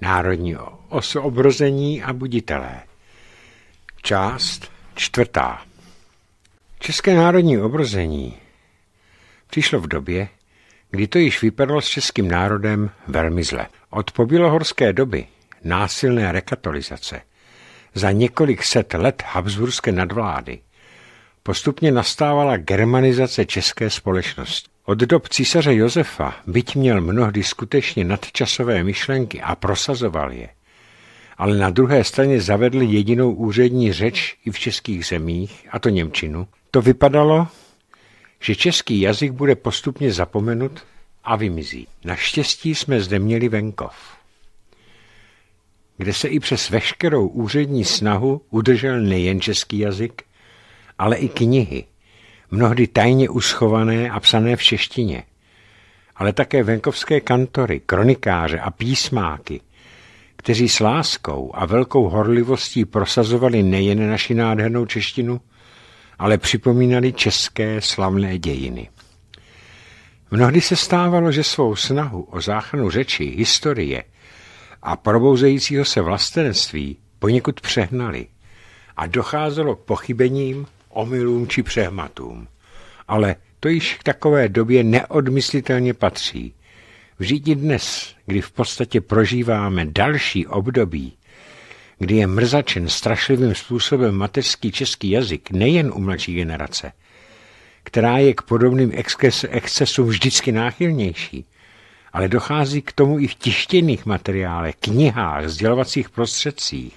Národní osu obrození a buditelé. Část čtvrtá. České národní obrození přišlo v době, kdy to již vypadalo s českým národem velmi zle. Od pobílohorské doby násilné rekatolizace za několik set let habsburské nadvlády postupně nastávala germanizace české společnosti. Od dob císaře Josefa, byť měl mnohdy skutečně nadčasové myšlenky a prosazoval je, ale na druhé straně zavedl jedinou úřední řeč i v českých zemích, a to Němčinu, to vypadalo, že český jazyk bude postupně zapomenut a vymizí. Naštěstí jsme zde měli venkov, kde se i přes veškerou úřední snahu udržel nejen český jazyk, ale i knihy, mnohdy tajně uschované a psané v češtině, ale také venkovské kantory, kronikáře a písmáky, kteří s láskou a velkou horlivostí prosazovali nejen naši nádhernou češtinu, ale připomínali české slavné dějiny. Mnohdy se stávalo, že svou snahu o záchranu řeči, historie a probouzejícího se vlastenství poněkud přehnali a docházelo k pochybením omylům či přehmatům. Ale to již k takové době neodmyslitelně patří. V říti dnes, kdy v podstatě prožíváme další období, kdy je mrzačen strašlivým způsobem mateřský český jazyk nejen u mladší generace, která je k podobným excesům vždycky náchylnější, ale dochází k tomu i v tištěných materiálech, knihách, sdělovacích prostředcích.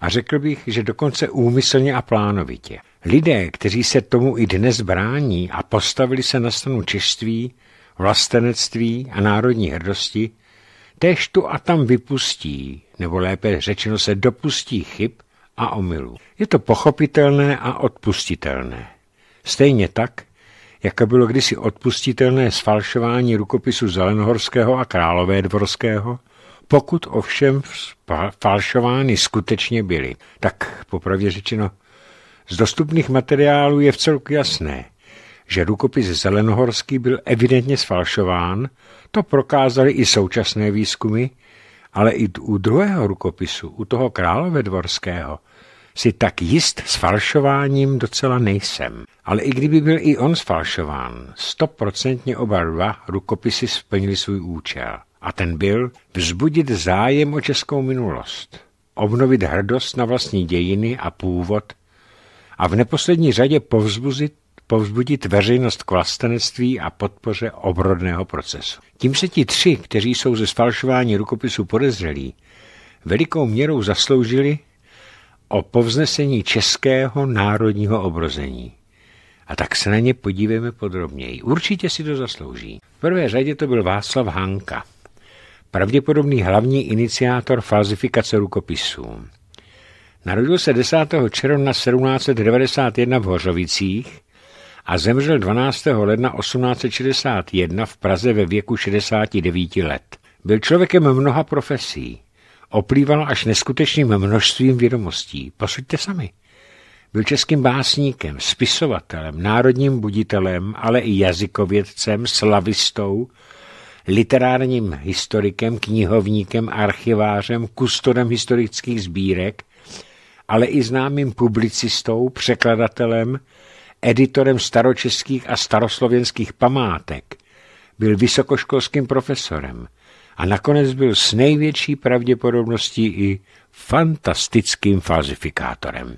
A řekl bych, že dokonce úmyslně a plánovitě. Lidé, kteří se tomu i dnes brání a postavili se na stranu čeství, vlastenectví a národní hrdosti, též tu a tam vypustí, nebo lépe řečeno se dopustí chyb a omylů. Je to pochopitelné a odpustitelné. Stejně tak, jako bylo kdysi odpustitelné sfalšování rukopisu Zelenohorského a Králové dvorského, pokud ovšem falšovány skutečně byly. Tak popravdě řečeno, z dostupných materiálů je vcelku jasné, že rukopis Zelenohorský byl evidentně sfalšován, to prokázaly i současné výzkumy, ale i u druhého rukopisu, u toho dvorského, si tak jist s falšováním docela nejsem. Ale i kdyby byl i on sfalšován, stoprocentně oba dva rukopisy splnili svůj účel. A ten byl vzbudit zájem o českou minulost, obnovit hrdost na vlastní dějiny a původ a v neposlední řadě povzbuzit povzbudit veřejnost k vlastenectví a podpoře obrodného procesu. Tím se ti tři, kteří jsou ze sfalšování rukopisu podezřelí, velikou měrou zasloužili o povznesení českého národního obrození. A tak se na ně podívejme podrobněji. Určitě si to zaslouží. V prvé řadě to byl Václav Hanka, pravděpodobný hlavní iniciátor falzifikace rukopisů. Narodil se 10. června 1791 v Hořovicích a zemřel 12. ledna 1861 v Praze ve věku 69 let. Byl člověkem mnoha profesí. Oplýval až neskutečným množstvím vědomostí. Posuďte sami. Byl českým básníkem, spisovatelem, národním buditelem, ale i jazykovědcem, slavistou, literárním historikem, knihovníkem, archivářem, kustodem historických sbírek – ale i známým publicistou, překladatelem, editorem staročeských a staroslovenských památek, byl vysokoškolským profesorem a nakonec byl s největší pravděpodobností i fantastickým falzifikátorem.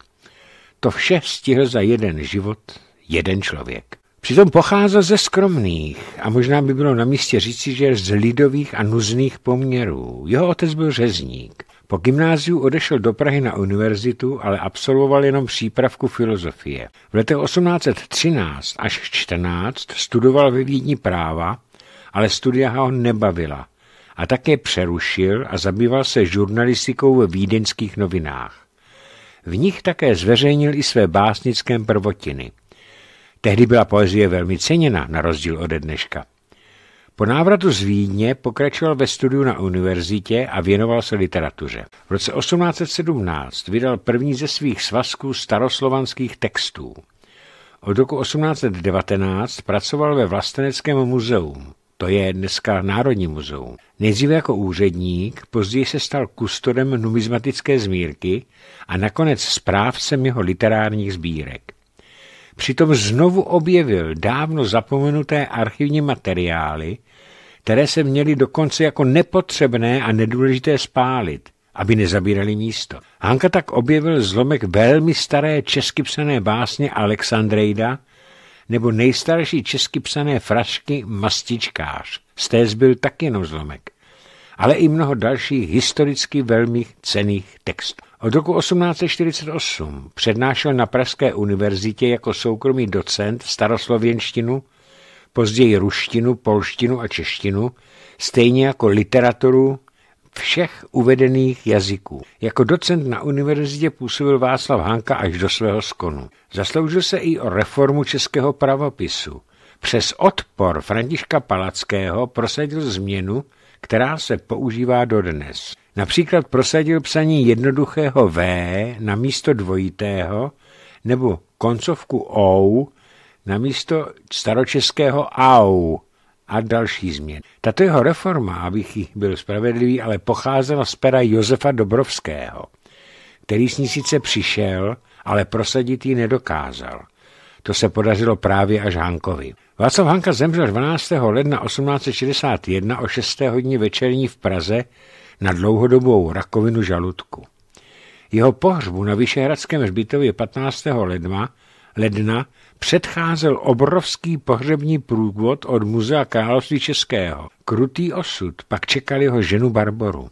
To vše stihl za jeden život jeden člověk. Přitom pocházel ze skromných a možná by bylo na místě říci, že z lidových a nuzných poměrů. Jeho otec byl řezník po gymnáziu odešel do Prahy na univerzitu, ale absolvoval jenom přípravku filozofie. V letech 1813 až 14 studoval ve Vídni práva, ale studia ho nebavila. A také přerušil a zabýval se žurnalistikou ve vídeňských novinách. V nich také zveřejnil i své básnické prvotiny. Tehdy byla poezie velmi ceněna, na rozdíl ode dneška. Po návratu z Vídně pokračoval ve studiu na univerzitě a věnoval se literatuře. V roce 1817 vydal první ze svých svazků staroslovanských textů. Od roku 1819 pracoval ve Vlasteneckém muzeu. To je dneska Národní muzeum. Nejdříve jako úředník, později se stal kustodem numizmatické zmírky a nakonec správcem jeho literárních sbírek. Přitom znovu objevil dávno zapomenuté archivní materiály, které se měly dokonce jako nepotřebné a nedůležité spálit, aby nezabírali místo. Hanka tak objevil zlomek velmi staré česky psané básně Alexandrejda nebo nejstarší česky psané frašky Mastičkář. Z té zbyl tak jenom zlomek ale i mnoho dalších historicky velmi cených textů. Od roku 1848 přednášel na Pražské univerzitě jako soukromý docent staroslověnštinu, později ruštinu, polštinu a češtinu, stejně jako literaturu všech uvedených jazyků. Jako docent na univerzitě působil Václav Hanka až do svého skonu. Zasloužil se i o reformu českého pravopisu. Přes odpor Františka Palackého prosadil změnu, která se používá dodnes. Například prosadil psaní jednoduchého V na místo dvojitého nebo koncovku OU na místo staročeského AU a další změny. Tato jeho reforma, abych jich byl spravedlivý, ale pocházela z pera Josefa Dobrovského, který s ní sice přišel, ale prosadit ji nedokázal. To se podařilo právě až Hankovi. Václav Hanka zemřel 12. ledna 1861 o 6. hodině večerní v Praze na dlouhodobou rakovinu žaludku. Jeho pohřbu na Vyšehradském hřbitově 15. ledna, ledna předcházel obrovský pohřební průvod od Muzea království Českého. Krutý osud pak čekal jeho ženu Barboru.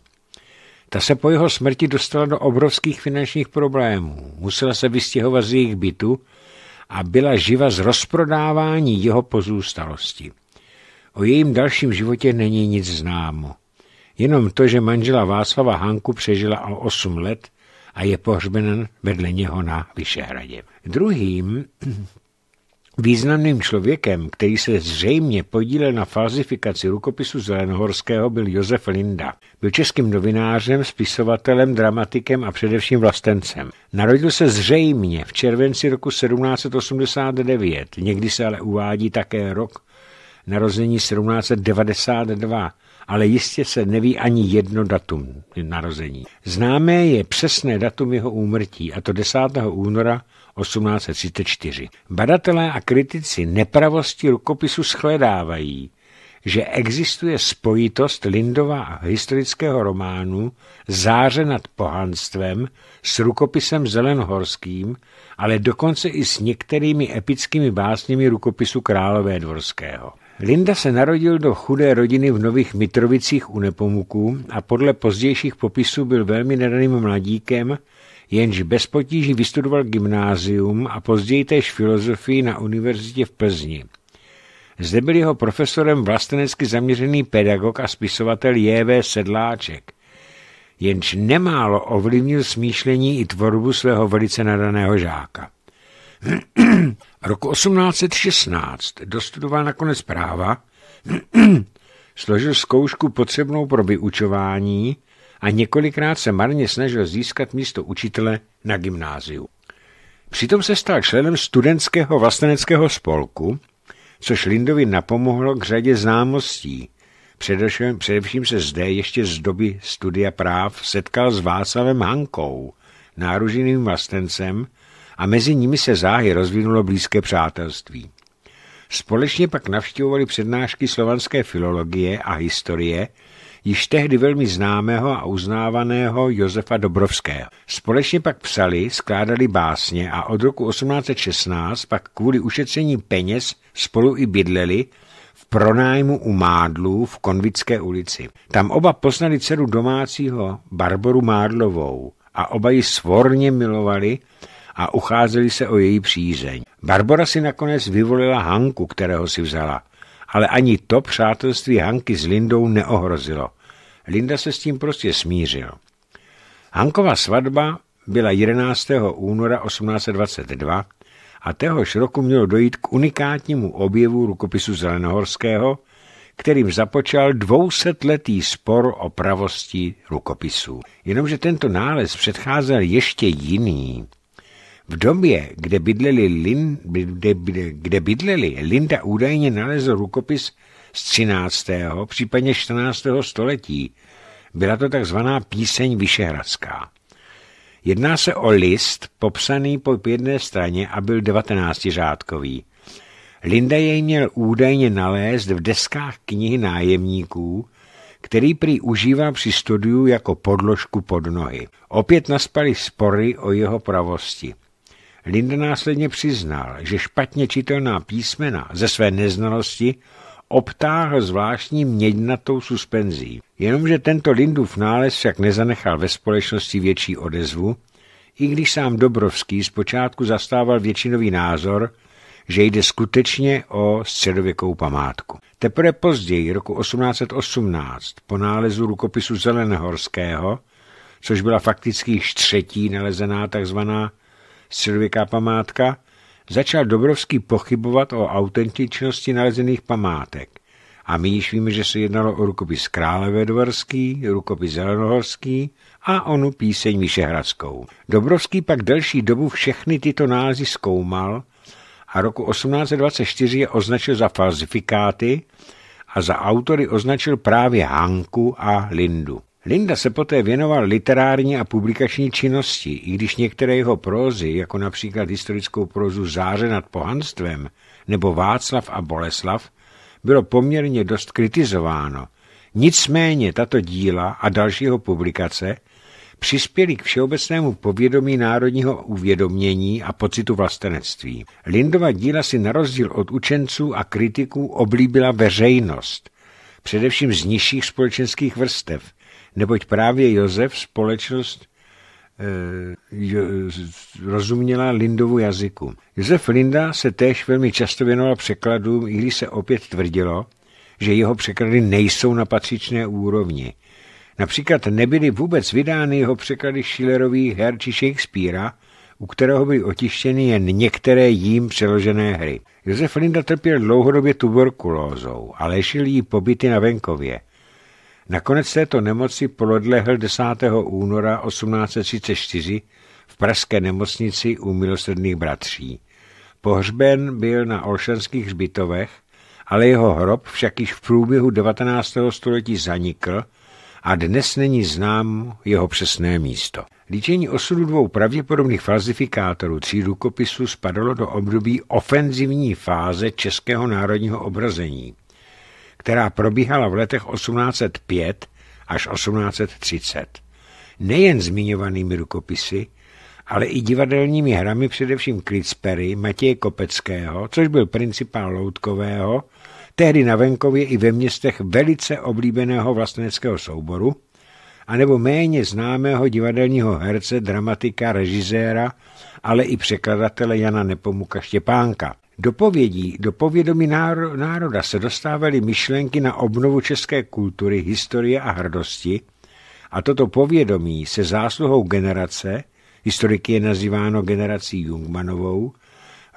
Ta se po jeho smrti dostala do obrovských finančních problémů. Musela se vystěhovat z jejich bytu a byla živa z rozprodávání jeho pozůstalosti. O jejím dalším životě není nic známo. Jenom to, že manžela Václava Hanku přežila o 8 let a je pohřbena vedle něho na Vyšehradě. Druhým významným člověkem, který se zřejmě podílel na falzifikaci rukopisu Zelenohorského, byl Josef Linda. Byl českým novinářem, spisovatelem, dramatikem a především vlastencem. Narodil se zřejmě v červenci roku 1789, někdy se ale uvádí také rok narození 1792 ale jistě se neví ani jedno datum narození. Známé je přesné datum jeho úmrtí, a to 10. února 1834. Badatelé a kritici nepravosti rukopisu shledávají, že existuje spojitost Lindova historického románu Záře nad pohanstvem s rukopisem Zelenhorským, ale dokonce i s některými epickými básněmi rukopisu Králové dvorského. Linda se narodil do chudé rodiny v Nových Mitrovicích u Nepomuků a podle pozdějších popisů byl velmi nedaným mladíkem, jenž bez potíží vystudoval gymnázium a později též filozofii na univerzitě v Plzni. Zde byl jeho profesorem vlastenecky zaměřený pedagog a spisovatel J.V. Sedláček, jenž nemálo ovlivnil smýšlení i tvorbu svého velice nadaného žáka. Roku 1816 dostudoval nakonec práva, složil zkoušku potřebnou pro vyučování a několikrát se marně snažil získat místo učitele na gymnáziu. Přitom se stal členem studentského vlasteneckého spolku, což Lindovi napomohlo k řadě známostí. Především, především se zde ještě z doby studia práv setkal s Václavem Hankou, náruženým vlastencem, a mezi nimi se záhy rozvinulo blízké přátelství. Společně pak navštěvovali přednášky slovanské filologie a historie, již tehdy velmi známého a uznávaného Josefa Dobrovského. Společně pak psali, skládali básně a od roku 1816 pak kvůli ušetření peněz spolu i bydleli v pronájmu u Mádlů v Konvické ulici. Tam oba poznali dceru domácího Barboru Mádlovou a oba ji svorně milovali a ucházeli se o její přízeň. Barbora si nakonec vyvolila Hanku, kterého si vzala, ale ani to přátelství Hanky s Lindou neohrozilo. Linda se s tím prostě smířil. Hankova svatba byla 11. února 1822 a téhož roku mělo dojít k unikátnímu objevu rukopisu Zelenohorského, kterým započal dvousetletý spor o pravosti rukopisů. Jenomže tento nález předcházel ještě jiný. V době, kde bydleli, Lin, kde, kde bydleli Linda údajně nalezl rukopis z 13. případně 14. století. Byla to takzvaná píseň Vyšehradská. Jedná se o list, popsaný po jedné straně a byl 19 řádkový. Linda jej měl údajně nalézt v deskách knihy nájemníků, který prý užívá při studiu jako podložku pod nohy. Opět naspaly spory o jeho pravosti. Linda následně přiznal, že špatně čitelná písmena ze své neznalosti obtáhl zvláštní mědnatou suspenzí. Jenomže tento Lindův nález však nezanechal ve společnosti větší odezvu, i když sám Dobrovský zpočátku zastával většinový názor, že jde skutečně o středověkou památku. Teprve později, roku 1818, po nálezu rukopisu Zelenhorského, což byla fakticky již třetí nalezená takzvaná středověká památka, začal Dobrovský pochybovat o autentičnosti nalezených památek. A my již víme, že se jednalo o rukopis Dvorský, rukopis Zelenohorský a onu píseň Vyšehradskou. Dobrovský pak delší dobu všechny tyto nálezy zkoumal a roku 1824 je označil za falzifikáty a za autory označil právě Hanku a Lindu. Linda se poté věnoval literární a publikační činnosti, i když některé jeho prózy, jako například historickou prózu Záře nad pohanstvem nebo Václav a Boleslav, bylo poměrně dost kritizováno. Nicméně tato díla a dalšího publikace přispěly k všeobecnému povědomí národního uvědomění a pocitu vlastenectví. Lindova díla si na rozdíl od učenců a kritiků oblíbila veřejnost, především z nižších společenských vrstev – neboť právě Josef společnost eh, rozuměla Lindovu jazyku. Josef Linda se též velmi často věnoval překladům, i když se opět tvrdilo, že jeho překlady nejsou na patřičné úrovni. Například nebyly vůbec vydány jeho překlady Schillerových her či Shakespearea, u kterého byly otištěny jen některé jím přeložené hry. Josef Linda trpěl dlouhodobě tuberkulózou a léčil jí pobyty na venkově – Nakonec této nemoci podlehl 10. února 1834 v pražské nemocnici u milosrdných bratří. Pohřben byl na Olšanských hřbitovech, ale jeho hrob však již v průběhu 19. století zanikl a dnes není znám jeho přesné místo. Líčení osudu dvou pravděpodobných falzifikátorů tří rukopisů spadalo do období ofenzivní fáze českého národního obrazení která probíhala v letech 1805 až 1830. Nejen zmiňovanými rukopisy, ale i divadelními hrami především Klitspery, Matěje Kopeckého, což byl principál Loutkového, tehdy na venkově i ve městech velice oblíbeného vlasteneckého souboru, anebo méně známého divadelního herce, dramatika, režiséra, ale i překladatele Jana Nepomuka Štěpánka. Do povědí, do povědomí národa se dostávaly myšlenky na obnovu české kultury, historie a hrdosti a toto povědomí se zásluhou generace, historiky je nazýváno generací Jungmanovou,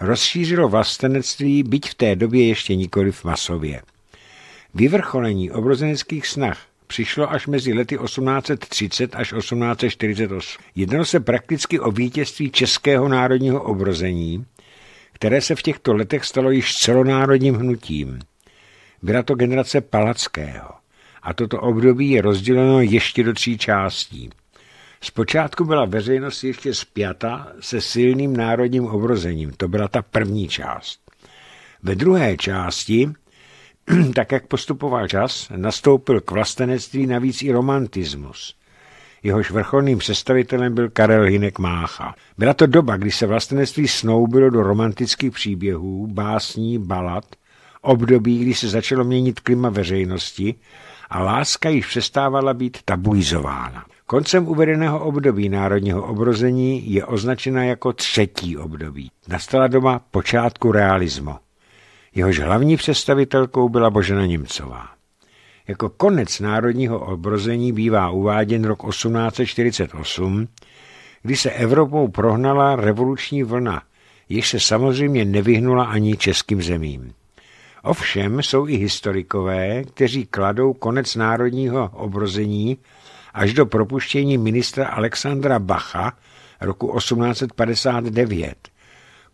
rozšířilo vlastenectví, byť v té době ještě nikoli v masově. Vyvrcholení obrozeneckých snah přišlo až mezi lety 1830 až 1848. Jednalo se prakticky o vítězství českého národního obrození, které se v těchto letech stalo již celonárodním hnutím. Byla to generace Palackého a toto období je rozděleno ještě do tří částí. Zpočátku byla veřejnost ještě zpěta se silným národním obrozením, to byla ta první část. Ve druhé části, tak jak postupoval čas, nastoupil k vlastenectví navíc i romantismus – jehož vrcholným představitelem byl Karel Hinek Mácha. Byla to doba, kdy se vlastenectví snoubilo do romantických příběhů, básní, balad, období, kdy se začalo měnit klima veřejnosti a láska již přestávala být tabuizována. Koncem uvedeného období národního obrození je označena jako třetí období. Nastala doba počátku realismu. Jehož hlavní představitelkou byla Božena Němcová. Jako konec národního obrození bývá uváděn rok 1848, kdy se Evropou prohnala revoluční vlna, jež se samozřejmě nevyhnula ani českým zemím. Ovšem jsou i historikové, kteří kladou konec národního obrození až do propuštění ministra Alexandra Bacha roku 1859.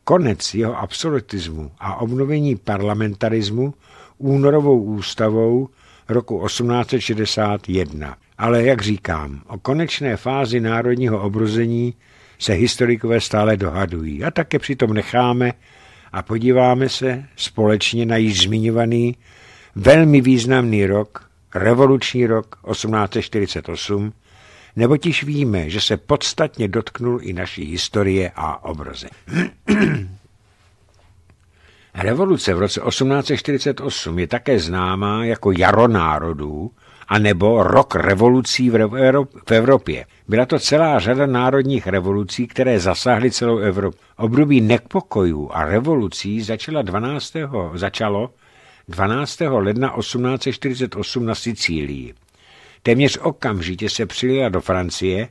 Konec jeho absolutismu a obnovení parlamentarismu únorovou ústavou roku 1861. Ale jak říkám, o konečné fázi národního obrození se historikové stále dohadují a také přitom necháme a podíváme se společně na již zmiňovaný velmi významný rok, revoluční rok 1848, neboť již víme, že se podstatně dotknul i naší historie a obroze. Revoluce v roce 1848 je také známá jako jaro národů a nebo rok revolucí v Evropě. Byla to celá řada národních revolucí, které zasáhly celou Evropu. Období nepokojů a revolucí začala 12. začalo 12. ledna 1848 na Sicílii. Téměř okamžitě se přilila do Francie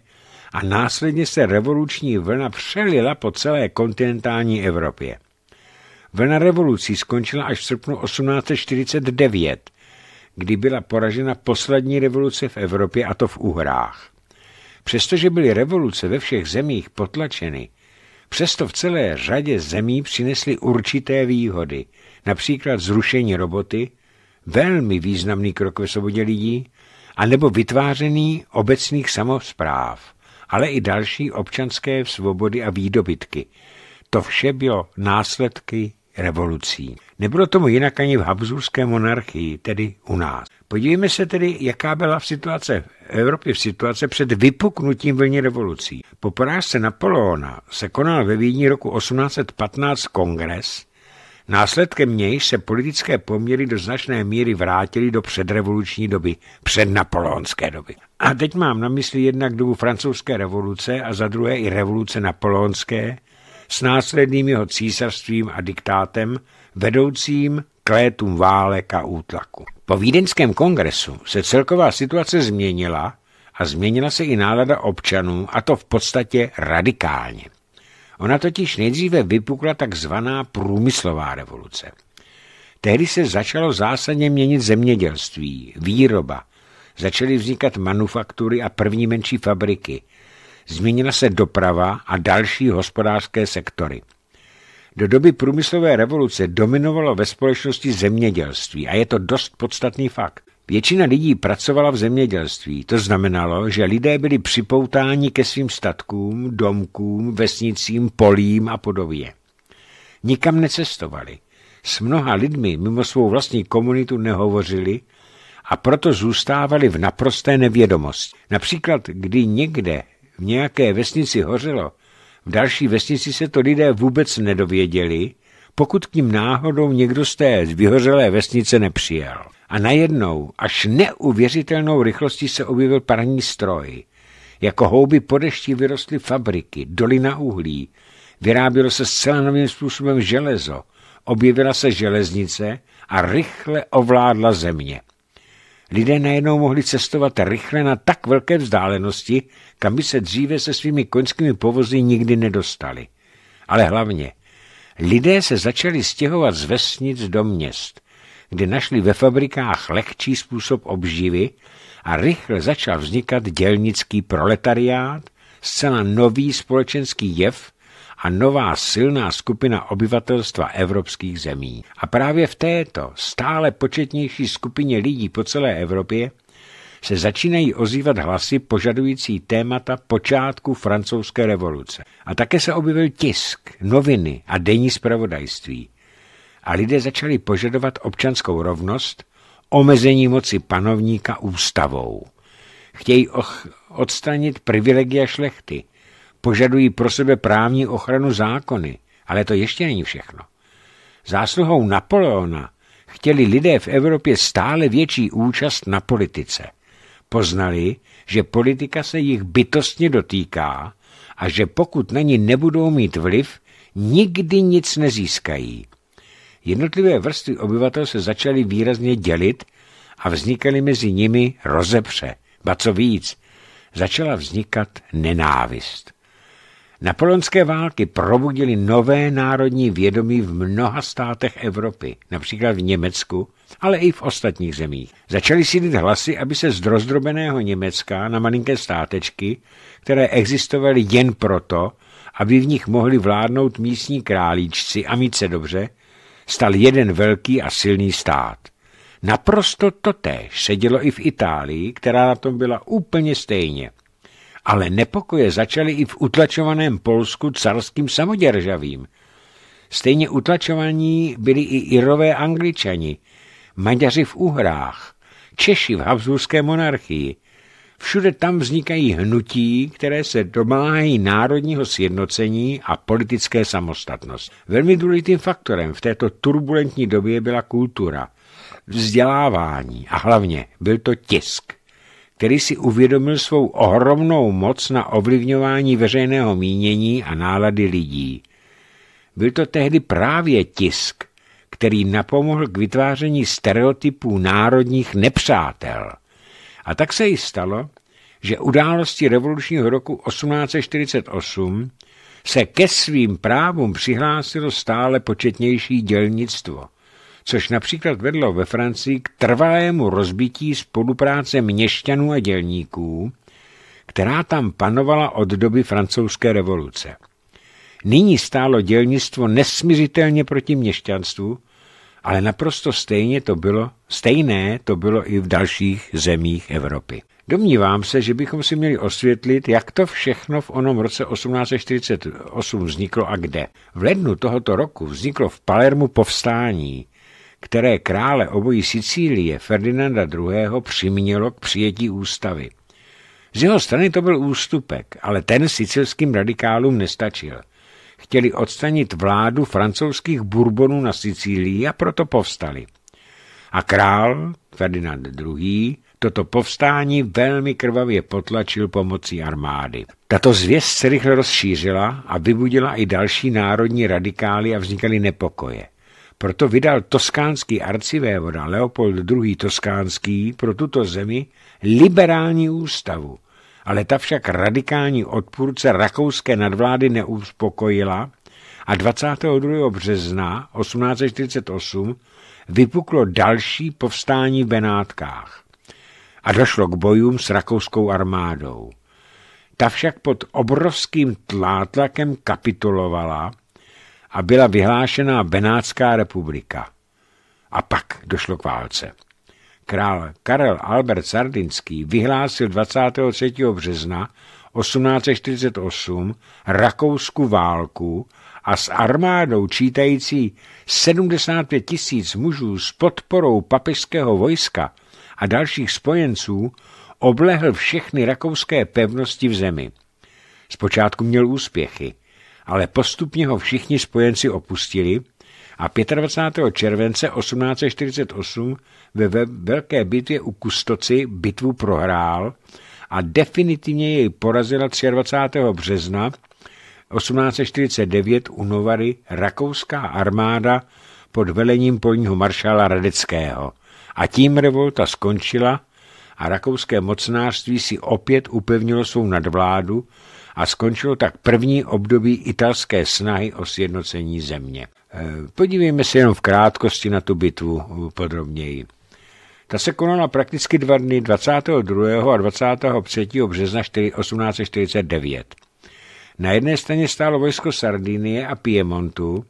a následně se revoluční vlna přelila po celé kontinentální Evropě. Vlna revolucí skončila až v srpnu 1849, kdy byla poražena poslední revoluce v Evropě, a to v Uhrách. Přestože byly revoluce ve všech zemích potlačeny, přesto v celé řadě zemí přinesly určité výhody, například zrušení roboty, velmi významný krok ve svobodě lidí, anebo vytváření obecných samozpráv, ale i další občanské svobody a výdobytky. To vše bylo následky revolucí. Nebylo tomu jinak ani v Habsburské monarchii, tedy u nás. Podívejme se tedy, jaká byla v situace v Evropě v situace před vypuknutím vlny revolucí. Po porážce Napoleona se konal ve Vídni roku 1815 kongres, Následkem něj se politické poměry do značné míry vrátily do předrevoluční doby, před napoleonské doby. A teď mám na mysli jednak dobu francouzské revoluce a za druhé i revoluce napoleonské, s následným jeho císařstvím a diktátem, vedoucím k létům válek a útlaku. Po vídeňském kongresu se celková situace změnila a změnila se i nálada občanů, a to v podstatě radikálně. Ona totiž nejdříve vypukla takzvaná průmyslová revoluce. Tehdy se začalo zásadně měnit zemědělství, výroba, začaly vznikat manufaktury a první menší fabriky, Zmínila se doprava a další hospodářské sektory. Do doby průmyslové revoluce dominovalo ve společnosti zemědělství a je to dost podstatný fakt. Většina lidí pracovala v zemědělství. To znamenalo, že lidé byli připoutáni ke svým statkům, domkům, vesnicím, polím a podobně. Nikam necestovali. S mnoha lidmi mimo svou vlastní komunitu nehovořili a proto zůstávali v naprosté nevědomosti. Například, kdy někde v nějaké vesnici hořelo, v další vesnici se to lidé vůbec nedověděli, pokud k ním náhodou někdo z té vyhořelé vesnice nepřijel. A najednou, až neuvěřitelnou rychlostí se objevil parní stroj. Jako houby po dešti vyrostly fabriky, dolina uhlí, vyrábělo se zcela novým způsobem železo, objevila se železnice a rychle ovládla země lidé najednou mohli cestovat rychle na tak velké vzdálenosti, kam by se dříve se svými koňskými povozy nikdy nedostali. Ale hlavně, lidé se začali stěhovat z vesnic do měst, kde našli ve fabrikách lehčí způsob obživy a rychle začal vznikat dělnický proletariát, zcela nový společenský jev, a nová silná skupina obyvatelstva evropských zemí. A právě v této stále početnější skupině lidí po celé Evropě se začínají ozývat hlasy požadující témata počátku francouzské revoluce. A také se objevil tisk, noviny a denní zpravodajství. A lidé začali požadovat občanskou rovnost, omezení moci panovníka ústavou. Chtějí odstranit privilegia šlechty – požadují pro sebe právní ochranu zákony. Ale to ještě není všechno. Zásluhou Napoleona chtěli lidé v Evropě stále větší účast na politice. Poznali, že politika se jich bytostně dotýká a že pokud na ní nebudou mít vliv, nikdy nic nezískají. Jednotlivé vrstvy obyvatel se začaly výrazně dělit a vznikaly mezi nimi rozepře. Ba co víc, začala vznikat nenávist. Napoleonské války probudily nové národní vědomí v mnoha státech Evropy, například v Německu, ale i v ostatních zemích. Začaly sílit hlasy, aby se z rozdrobeného Německa na malinké státečky, které existovaly jen proto, aby v nich mohli vládnout místní králíčci a mít se dobře, stal jeden velký a silný stát. Naprosto totéž se dělo i v Itálii, která na tom byla úplně stejně – ale nepokoje začaly i v utlačovaném Polsku carským samoděržavím. Stejně utlačovaní byli i Irové Angličani, Maďaři v Uhrách, Češi v Habsburské monarchii. Všude tam vznikají hnutí, které se domáhají národního sjednocení a politické samostatnosti. Velmi důležitým faktorem v této turbulentní době byla kultura, vzdělávání a hlavně byl to tisk který si uvědomil svou ohromnou moc na ovlivňování veřejného mínění a nálady lidí. Byl to tehdy právě tisk, který napomohl k vytváření stereotypů národních nepřátel. A tak se i stalo, že události revolučního roku 1848 se ke svým právům přihlásilo stále početnější dělnictvo což například vedlo ve Francii k trvalému rozbití spolupráce měšťanů a dělníků, která tam panovala od doby francouzské revoluce. Nyní stálo dělnictvo nesmizitelně proti měšťanstvu, ale naprosto stejně to bylo, stejné to bylo i v dalších zemích Evropy. Domnívám se, že bychom si měli osvětlit, jak to všechno v onom roce 1848 vzniklo a kde. V lednu tohoto roku vzniklo v Palermu povstání, které krále obojí Sicílie Ferdinanda II. přimělo k přijetí ústavy. Z jeho strany to byl ústupek, ale ten sicilským radikálům nestačil. Chtěli odstranit vládu francouzských Bourbonů na Sicílii a proto povstali. A král Ferdinand II. toto povstání velmi krvavě potlačil pomocí armády. Tato zvěst se rychle rozšířila a vybudila i další národní radikály a vznikaly nepokoje. Proto vydal toskánský arcivévoda Leopold II. Toskánský pro tuto zemi liberální ústavu, ale ta však radikální odpůrce rakouské nadvlády neuspokojila a 22. března 1848 vypuklo další povstání v Benátkách a došlo k bojům s rakouskou armádou. Ta však pod obrovským tlátlakem kapitulovala a byla vyhlášená Benátská republika. A pak došlo k válce. Král Karel Albert Sardinský vyhlásil 23. března 1848 Rakousku válku a s armádou čítající 75 tisíc mužů s podporou papežského vojska a dalších spojenců oblehl všechny rakouské pevnosti v zemi. Zpočátku měl úspěchy ale postupně ho všichni spojenci opustili a 25. července 1848 ve velké bitvě u Kustoci bitvu prohrál a definitivně jej porazila 23. března 1849 u Novary rakouská armáda pod velením polního maršála Radeckého. A tím revolta skončila a rakouské mocnářství si opět upevnilo svou nadvládu a skončilo tak první období italské snahy o sjednocení země. E, podívejme se jenom v krátkosti na tu bitvu e, podrobněji. Ta se konala prakticky dva dny 22. a 23. března 1849. Na jedné straně stálo vojsko Sardinie a Piemontu,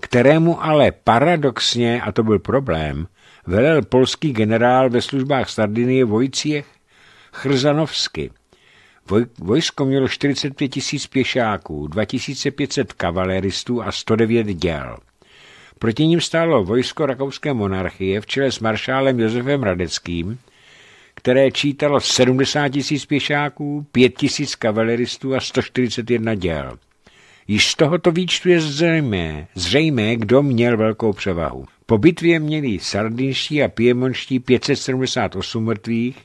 kterému ale paradoxně, a to byl problém, velel polský generál ve službách Sardinie Vojciech Chrzanovsky – Vojsko mělo 45 tisíc pěšáků, 2500 kavaleristů a 109 děl. Proti ním stálo vojsko rakouské monarchie v čele s maršálem Josefem Radeckým, které čítalo 70 tisíc pěšáků, 5 tisíc kavaleristů a 141 děl. Již z tohoto výčtu je zřejmé, zřejmé, kdo měl velkou převahu. Po bitvě měli sardinští a piemonští 578 mrtvých,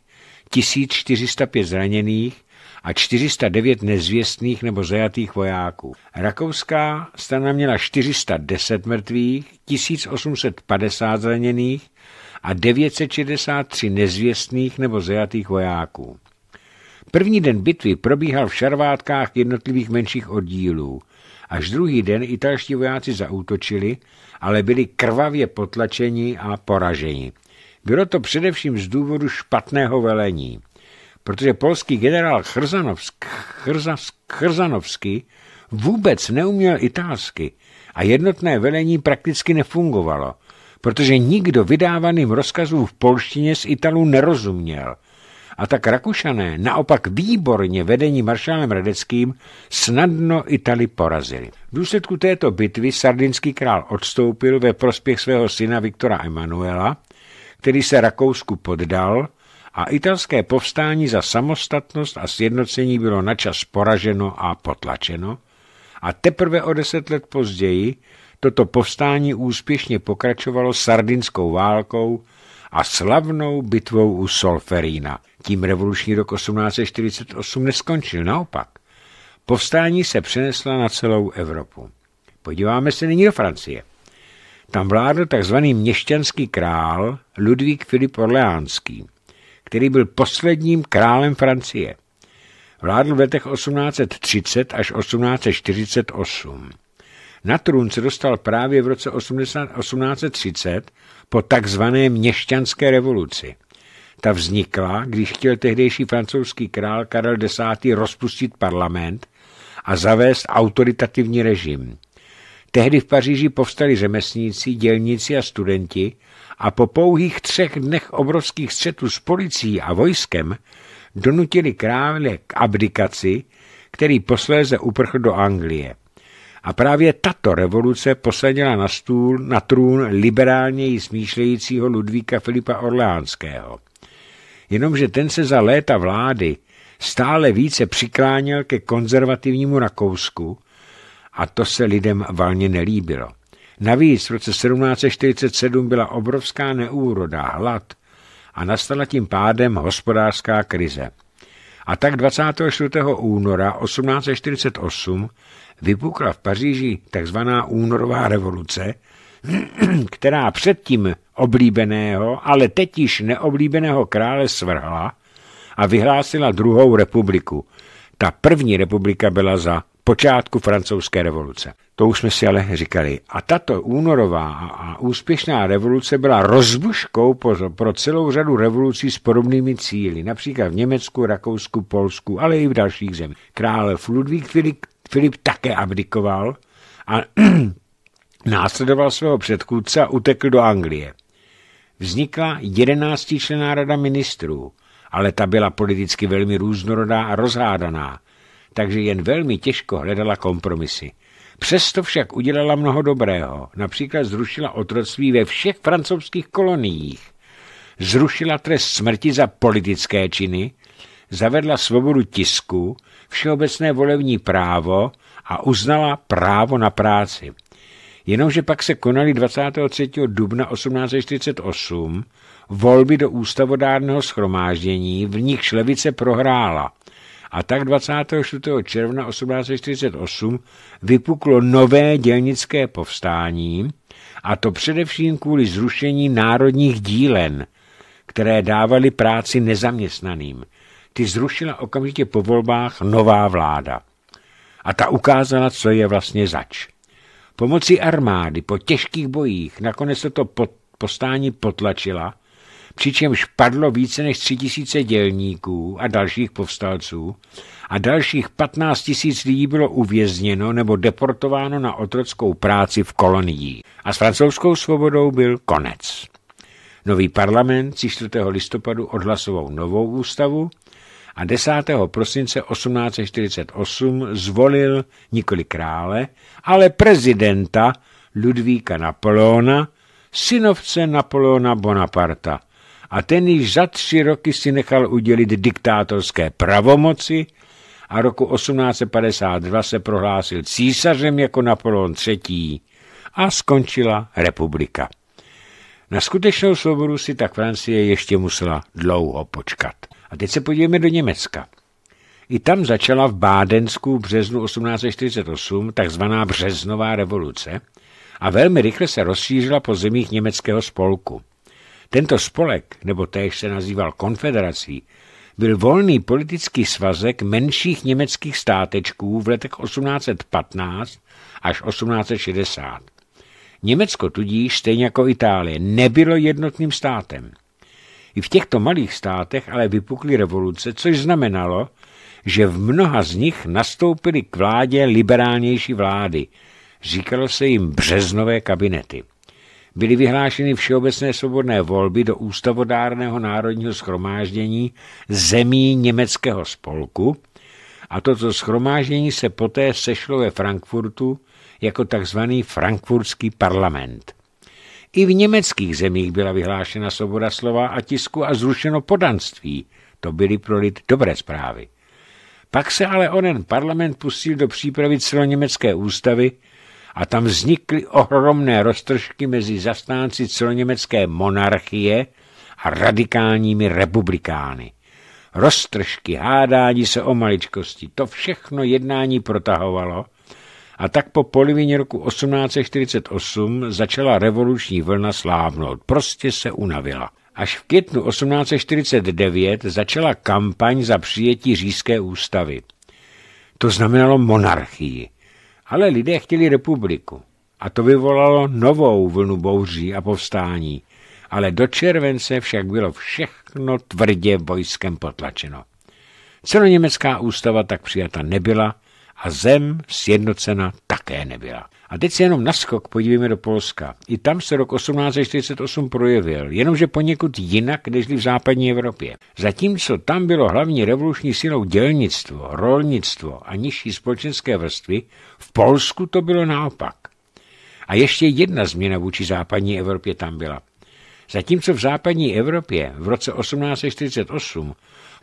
1405 zraněných a 409 nezvěstných nebo zajatých vojáků. Rakouská strana měla 410 mrtvých, 1850 zraněných a 963 nezvěstných nebo zajatých vojáků. První den bitvy probíhal v šarvátkách jednotlivých menších oddílů. Až druhý den italští vojáci zaútočili, ale byli krvavě potlačeni a poraženi. Bylo to především z důvodu špatného velení protože polský generál Chrzanowsk, Chrzanovský vůbec neuměl italsky a jednotné velení prakticky nefungovalo, protože nikdo vydávaným rozkazům v polštině z Italů nerozuměl. A tak Rakušané, naopak výborně vedení maršálem Radeckým, snadno Itali porazili. V důsledku této bitvy sardinský král odstoupil ve prospěch svého syna Viktora Emanuela, který se Rakousku poddal – a italské povstání za samostatnost a sjednocení bylo načas poraženo a potlačeno a teprve o deset let později toto povstání úspěšně pokračovalo sardinskou válkou a slavnou bitvou u Solferína. Tím revoluční rok 1848 neskončil, naopak. Povstání se přeneslo na celou Evropu. Podíváme se nyní do Francie. Tam vládl tzv. měšťanský král Ludvík Filip Orleánský – který byl posledním králem Francie. Vládl v letech 1830 až 1848. Na trůn se dostal právě v roce 1830 po takzvané měšťanské revoluci. Ta vznikla, když chtěl tehdejší francouzský král Karel X. rozpustit parlament a zavést autoritativní režim. Tehdy v Paříži povstali řemeslníci, dělníci a studenti, a po pouhých třech dnech obrovských střetů s policií a vojskem donutili krále k abdikaci, který posléze uprchl do Anglie. A právě tato revoluce posadila na, stůl, na trůn liberálněji smýšlejícího Ludvíka Filipa Orleánského. Jenomže ten se za léta vlády stále více přikláněl ke konzervativnímu Rakousku a to se lidem valně nelíbilo. Navíc v roce 1747 byla obrovská neúroda, hlad a nastala tím pádem hospodářská krize. A tak 24. února 1848 vypukla v Paříži tzv. únorová revoluce, která předtím oblíbeného, ale teď již neoblíbeného krále svrhla a vyhlásila druhou republiku. Ta první republika byla za počátku francouzské revoluce. To už jsme si ale říkali. A tato únorová a úspěšná revoluce byla rozbuškou pro celou řadu revolucí s podobnými cíly, například v Německu, Rakousku, Polsku, ale i v dalších zemích. Král Ludvík Filip, Filip také abdikoval a následoval svého předchůdce a utekl do Anglie. Vznikla jedenáctičlená rada ministrů, ale ta byla politicky velmi různorodá a rozhádaná takže jen velmi těžko hledala kompromisy. Přesto však udělala mnoho dobrého. Například zrušila otroctví ve všech francouzských koloniích. Zrušila trest smrti za politické činy, zavedla svobodu tisku, všeobecné volební právo a uznala právo na práci. Jenomže pak se konaly 23. dubna 1848 volby do ústavodárného schromáždění, v nichž levice prohrála – a tak 24. června 1848 vypuklo nové dělnické povstání, a to především kvůli zrušení národních dílen, které dávaly práci nezaměstnaným. Ty zrušila okamžitě po volbách nová vláda. A ta ukázala, co je vlastně zač. Pomocí armády po těžkých bojích nakonec se to postání potlačila – přičemž padlo více než tři tisíce dělníků a dalších povstalců a dalších 15 tisíc lidí bylo uvězněno nebo deportováno na otrockou práci v kolonii. A s francouzskou svobodou byl konec. Nový parlament 4. listopadu odhlasoval novou ústavu a 10. prosince 1848 zvolil nikoli krále, ale prezidenta Ludvíka Napoleona, synovce Napoleona Bonaparta – a ten již za tři roky si nechal udělit diktátorské pravomoci a roku 1852 se prohlásil císařem jako Napoleon III. a skončila republika. Na skutečnou svobodu si tak Francie ještě musela dlouho počkat. A teď se podívejme do Německa. I tam začala v Bádensku v březnu 1848 takzvaná březnová revoluce a velmi rychle se rozšířila po zemích německého spolku. Tento spolek, nebo též se nazýval konfederací, byl volný politický svazek menších německých státečků v letech 1815 až 1860. Německo tudíž, stejně jako Itálie, nebylo jednotným státem. I v těchto malých státech ale vypukly revoluce, což znamenalo, že v mnoha z nich nastoupily k vládě liberálnější vlády. Říkalo se jim březnové kabinety byly vyhlášeny všeobecné svobodné volby do ústavodárného národního schromáždění zemí německého spolku a toto schromáždění se poté sešlo ve Frankfurtu jako tzv. frankfurtský parlament. I v německých zemích byla vyhlášena svoboda slova a tisku a zrušeno podanství. To byly pro lid dobré zprávy. Pak se ale onen parlament pustil do přípravy celoněmecké ústavy, a tam vznikly ohromné roztržky mezi zastánci celoněmecké monarchie a radikálními republikány. Roztržky, hádání se o maličkosti, to všechno jednání protahovalo a tak po polovině roku 1848 začala revoluční vlna slávnout. Prostě se unavila. Až v květnu 1849 začala kampaň za přijetí říšské ústavy. To znamenalo monarchii. Ale lidé chtěli republiku. A to vyvolalo novou vlnu bouří a povstání. Ale do července však bylo všechno tvrdě vojskem potlačeno. Celoněmecká ústava tak přijata nebyla a zem sjednocena také nebyla. A teď se jenom naskok podívejme do Polska. I tam se rok 1848 projevil, jenomže poněkud jinak než v západní Evropě. Zatímco tam bylo hlavní revoluční silou dělnictvo, rolnictvo a nižší společenské vrstvy, v Polsku to bylo naopak. A ještě jedna změna vůči západní Evropě tam byla. Zatímco v západní Evropě v roce 1848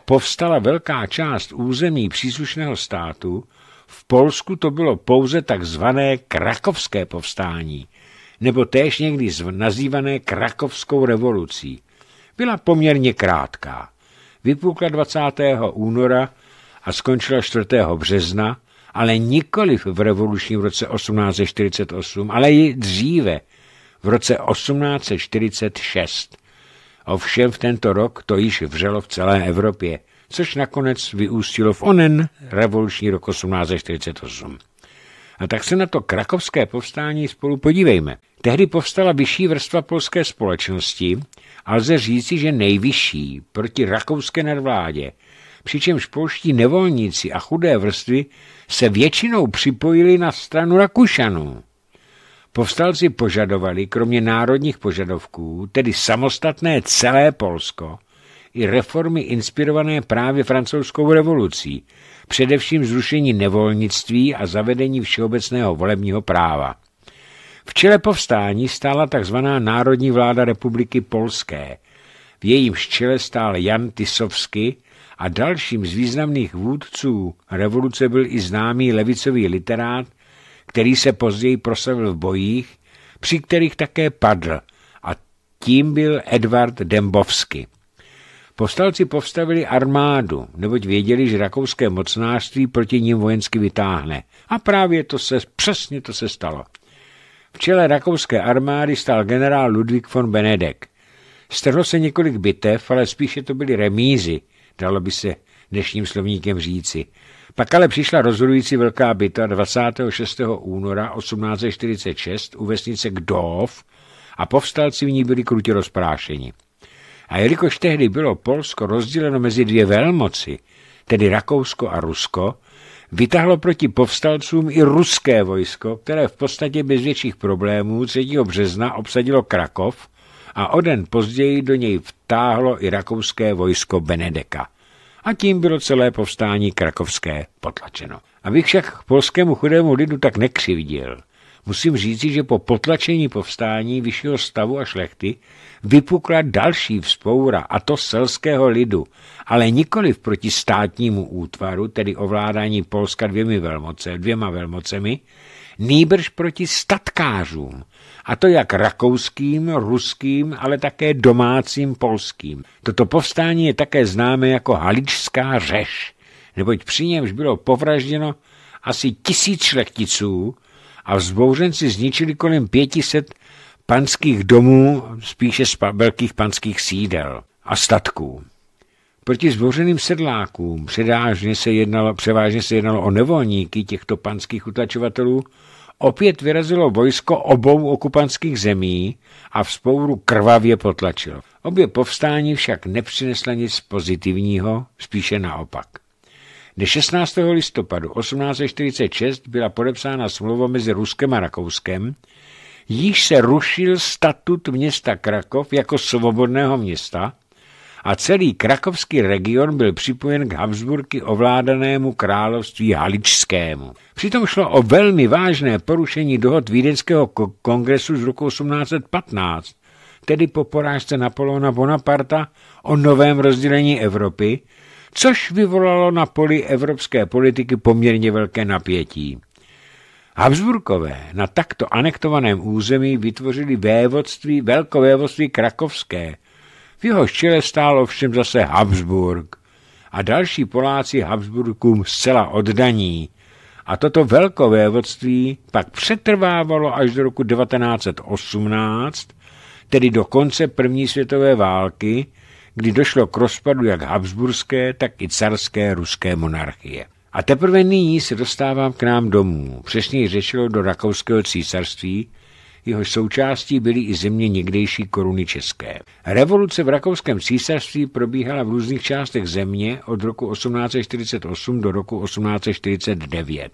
povstala velká část území příslušného státu, v Polsku to bylo pouze takzvané krakovské povstání, nebo též někdy nazývané krakovskou revolucí. Byla poměrně krátká. Vypukla 20. února a skončila 4. března, ale nikoli v revolučním roce 1848, ale i dříve, v roce 1846. Ovšem v tento rok to již vřelo v celé Evropě což nakonec vyústilo v onen revoluční rok 1848. A tak se na to krakovské povstání spolu podívejme. Tehdy povstala vyšší vrstva polské společnosti a lze říci, že nejvyšší proti rakouské nadvládě, přičemž polští nevolníci a chudé vrstvy se většinou připojili na stranu Rakušanů. Povstalci požadovali, kromě národních požadovků, tedy samostatné celé Polsko, i reformy inspirované právě francouzskou revolucí, především zrušení nevolnictví a zavedení všeobecného volebního práva. V čele povstání stála tzv. Národní vláda republiky Polské. V jejím čele stál Jan Tysovsky a dalším z významných vůdců revoluce byl i známý levicový literát, který se později prosavil v bojích, při kterých také padl a tím byl Edvard Dembovsky. Povstalci povstavili armádu, neboť věděli, že rakouské mocnářství proti ním vojensky vytáhne. A právě to se, přesně to se stalo. V čele rakouské armády stál generál Ludvík von Benedek. Strhlo se několik bitev, ale spíše to byly remízy, dalo by se dnešním slovníkem říci. Pak ale přišla rozhodující velká bita 26. února 1846 u vesnice Gdov a povstalci v ní byli krutě rozprášeni. A jelikož tehdy bylo Polsko rozděleno mezi dvě velmoci, tedy Rakousko a Rusko, vytáhlo proti povstalcům i ruské vojsko, které v podstatě bez větších problémů 3. března obsadilo Krakov a o den později do něj vtáhlo i rakouské vojsko Benedeka. A tím bylo celé povstání krakovské potlačeno. Abych však polskému chudému lidu tak nekřivdil. Musím říci, že po potlačení povstání vyššího stavu a šlechty vypukla další vzpoura, a to selského lidu, ale nikoli proti státnímu útvaru, tedy ovládání Polska dvěmi velmoce, dvěma velmocemi, nýbrž proti statkářům, a to jak rakouským, ruským, ale také domácím polským. Toto povstání je také známé jako Haličská řeš, neboť při němž bylo povražděno asi tisíc šlechticů a vzbouřenci zničili kolem 500 panských domů, spíše velkých panských sídel a statků. Proti zbořeným sedlákům předážně se jednalo, převážně se jednalo o nevolníky těchto panských utlačovatelů, opět vyrazilo vojsko obou okupantských zemí a v spouru krvavě potlačilo. Obě povstání však nepřinesla nic pozitivního, spíše naopak. Dne 16. listopadu 1846 byla podepsána smlouva mezi Ruskem a Rakouskem, již se rušil statut města Krakov jako svobodného města a celý krakovský region byl připojen k Habsburky ovládanému království Haličskému. Přitom šlo o velmi vážné porušení dohod Vídeňského kongresu z roku 1815, tedy po porážce Napoleona Bonaparta o novém rozdělení Evropy, což vyvolalo na poli evropské politiky poměrně velké napětí. Habsburkové na takto anektovaném území vytvořili vévodství, velkovévodství krakovské. V jeho čele stálo všem zase Habsburg a další Poláci Habsburgům zcela oddaní. A toto velkovévodství pak přetrvávalo až do roku 1918, tedy do konce první světové války, kdy došlo k rozpadu jak habsburské, tak i carské ruské monarchie. A teprve nyní se dostávám k nám domů, přesněji řečeno do rakouského císařství, jeho součástí byly i země někdejší koruny české. Revoluce v rakouském císařství probíhala v různých částech země od roku 1848 do roku 1849.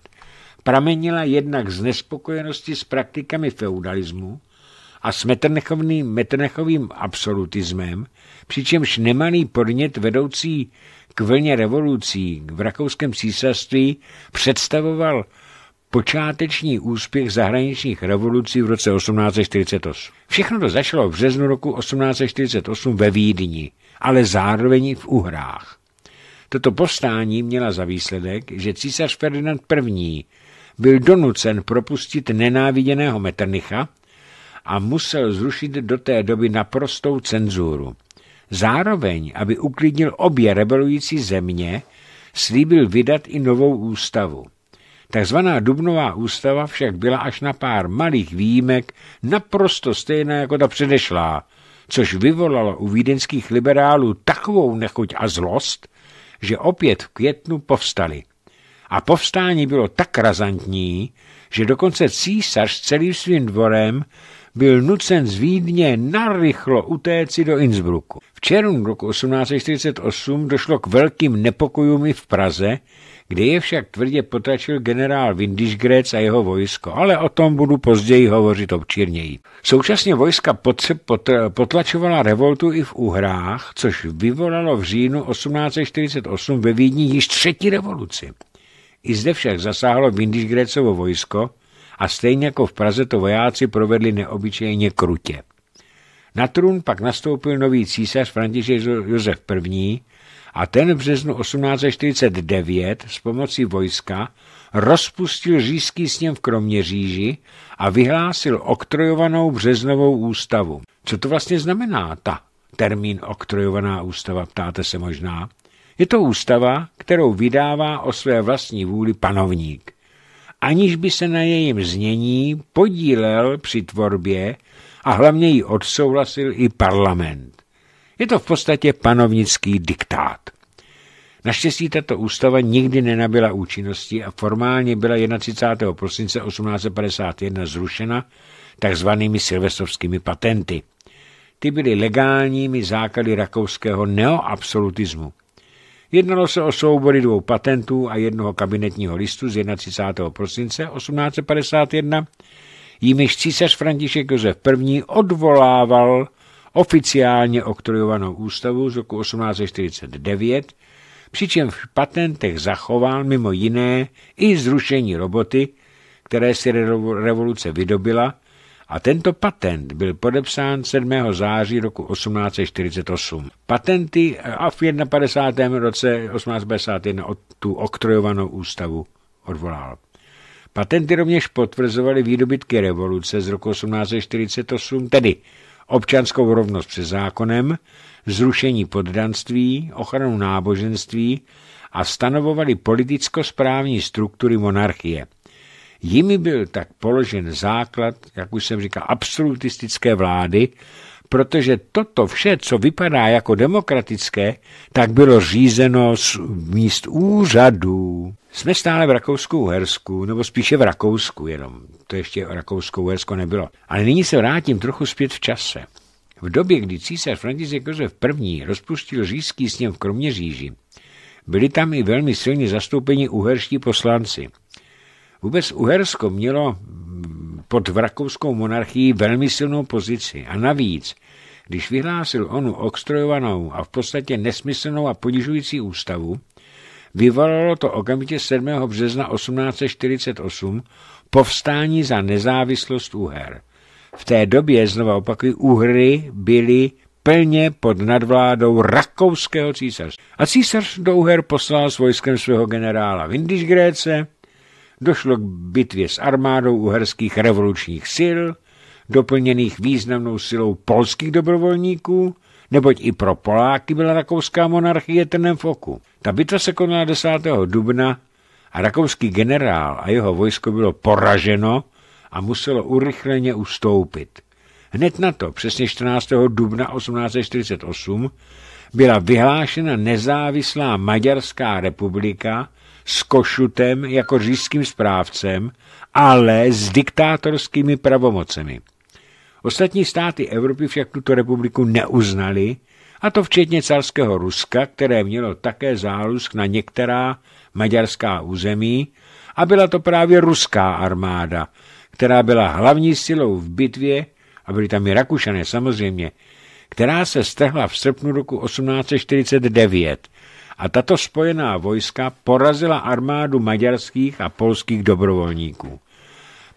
Pramenila jednak z nespokojenosti s praktikami feudalismu, a s metrnechovým absolutismem, přičemž nemalý podnět vedoucí k vlně revolucí v rakouském císařství představoval počáteční úspěch zahraničních revolucí v roce 1848. Všechno to začalo v březnu roku 1848 ve Vídni, ale zároveň i v Uhrách. Toto povstání měla za výsledek, že císař Ferdinand I. byl donucen propustit nenáviděného Metternicha, a musel zrušit do té doby naprostou cenzuru. Zároveň, aby uklidnil obě rebelující země, slíbil vydat i novou ústavu. Takzvaná Dubnová ústava však byla až na pár malých výjimek naprosto stejná jako ta předešlá, což vyvolalo u vídeňských liberálů takovou nechuť a zlost, že opět v květnu povstali. A povstání bylo tak razantní, že dokonce císař s celým svým dvorem byl nucen z Vídně narychlo utéci do Innsbrucku. V červnu roku 1848 došlo k velkým nepokojům i v Praze, kde je však tvrdě potačil generál Windischgrätz a jeho vojsko, ale o tom budu později hovořit občírněji. Současně vojska potlačovala revoltu i v Uhrách, což vyvolalo v říjnu 1848 ve Vídni již třetí revoluci. I zde však zasáhlo Windischgrätzovo vojsko, a stejně jako v Praze to vojáci provedli neobyčejně krutě. Na trůn pak nastoupil nový císař František Josef I. a ten v březnu 1849 s pomocí vojska rozpustil říšský sněm v Kroměříži a vyhlásil oktrojovanou březnovou ústavu. Co to vlastně znamená ta termín oktrojovaná ústava, ptáte se možná? Je to ústava, kterou vydává o své vlastní vůli panovník aniž by se na jejím znění podílel při tvorbě a hlavně ji odsouhlasil i parlament. Je to v podstatě panovnický diktát. Naštěstí tato ústava nikdy nenabila účinnosti a formálně byla 31. prosince 1851 zrušena takzvanými silvestrovskými patenty. Ty byly legálními základy rakouského neoabsolutismu. Jednalo se o soubory dvou patentů a jednoho kabinetního listu z 31. prosince 1851, jimiž císař František Josef I. odvolával oficiálně oktrojovanou ústavu z roku 1849, přičemž v patentech zachoval mimo jiné i zrušení roboty, které si revoluce vydobila, a tento patent byl podepsán 7. září roku 1848. Patenty a v 51. roce 1851 od tu oktrojovanou ústavu odvolal. Patenty rovněž potvrzovaly výdobytky revoluce z roku 1848, tedy občanskou rovnost před zákonem, zrušení poddanství, ochranu náboženství a stanovovali politicko-správní struktury monarchie – Jimi byl tak položen základ, jak už jsem říkal, absolutistické vlády, protože toto vše, co vypadá jako demokratické, tak bylo řízeno z míst úřadů. Jsme stále v Rakousku-Uhersku, nebo spíše v Rakousku jenom. To ještě Rakousko-Uhersko nebylo. Ale nyní se vrátím trochu zpět v čase. V době, kdy císař František Josef I. rozpustil říšský sněm v Kroměříži, byli tam i velmi silně zastoupeni uherští poslanci. Vůbec Uhersko mělo pod vrakovskou monarchií velmi silnou pozici a navíc, když vyhlásil onu okstrojovanou a v podstatě nesmyslnou a ponižující ústavu, vyvolalo to okamžitě 7. března 1848 povstání za nezávislost Uher. V té době, znova opakuju, Uhry byly plně pod nadvládou rakouského císaře. A císař do Uher poslal s vojskem svého generála Windischgréce, došlo k bitvě s armádou uherských revolučních sil, doplněných významnou silou polských dobrovolníků, neboť i pro Poláky byla rakouská monarchie trnem v oku. Ta bitva se konala 10. dubna a rakouský generál a jeho vojsko bylo poraženo a muselo urychleně ustoupit. Hned na to, přesně 14. dubna 1848, byla vyhlášena nezávislá Maďarská republika s Košutem jako říšským správcem, ale s diktátorskými pravomocemi. Ostatní státy Evropy však tuto republiku neuznali, a to včetně carského Ruska, které mělo také zálusk na některá maďarská území a byla to právě ruská armáda, která byla hlavní silou v bitvě, a byly tam i Rakušané samozřejmě, která se strhla v srpnu roku 1849 a tato spojená vojska porazila armádu maďarských a polských dobrovolníků.